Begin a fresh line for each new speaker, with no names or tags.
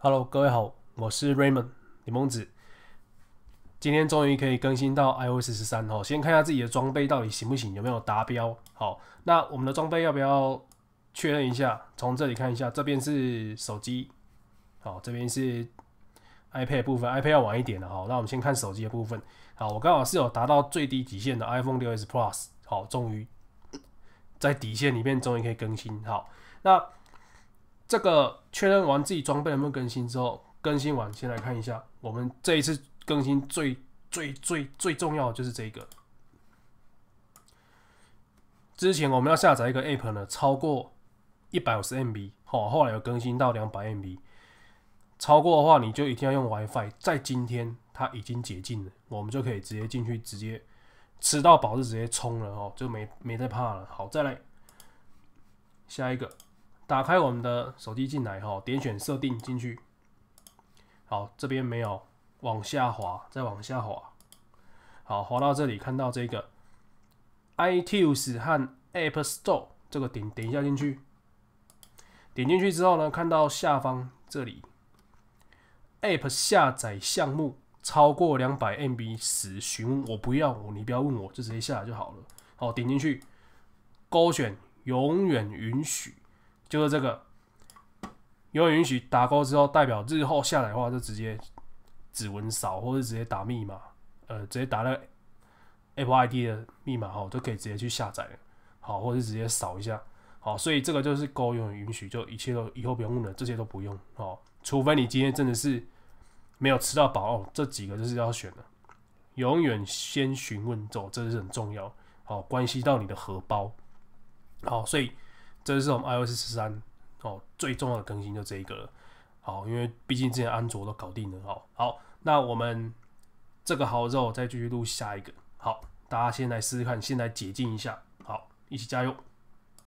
Hello，各位好，我是 Raymond 李梦子。今天终于可以更新到 iOS 十三哦，先看一下自己的装备到底行不行，有没有达标？好，那我们的装备要不要确认一下？从这里看一下，这边是手机，好，这边是 iPad 部分，iPad 要晚一点的哈。那我们先看手机的部分，好，我刚好是有达到最低底线的 iPhone 六 S Plus，好，终于在底线里面终于可以更新。好，那。这个确认完自己装备有没有更新之后，更新完先来看一下，我们这一次更新最最最最重要的就是这个。之前我们要下载一个 App 呢，超过一百五十 MB，好，后来有更新到两百 MB，超过的话你就一定要用 WiFi。在今天它已经解禁了，我们就可以直接进去，直接吃到饱就直接冲了哦，就没没再怕了。好，再来下一个。打开我们的手机进来哈，点选设定进去，好，这边没有往下滑，再往下滑，好，滑到这里看到这个 iTunes 和 App Store 这个点点一下进去，点进去之后呢，看到下方这里 App 下载项目超过两百 MB 时询问我不要，我你不要问我，就直接下载就好了。好，点进去，勾选永远允许。就是这个，永远允许打勾之后，代表日后下载的话就直接指纹扫，或者直接打密码，呃，直接打个 Apple ID 的密码哈，都可以直接去下载，好，或者直接扫一下，好，所以这个就是勾永远允许，就一切都以后不用问了，这些都不用，好，除非你今天真的是没有吃到饱哦，这几个就是要选的，永远先询问走，这是很重要，好，关系到你的荷包，好，所以。这是我们 iOS 十三哦最重要的更新就这一个了，好，因为毕竟之前安卓都搞定了，好好，那我们这个好之后再继续录下一个，好，大家先来试试看，先来解禁一下，好，一起加油。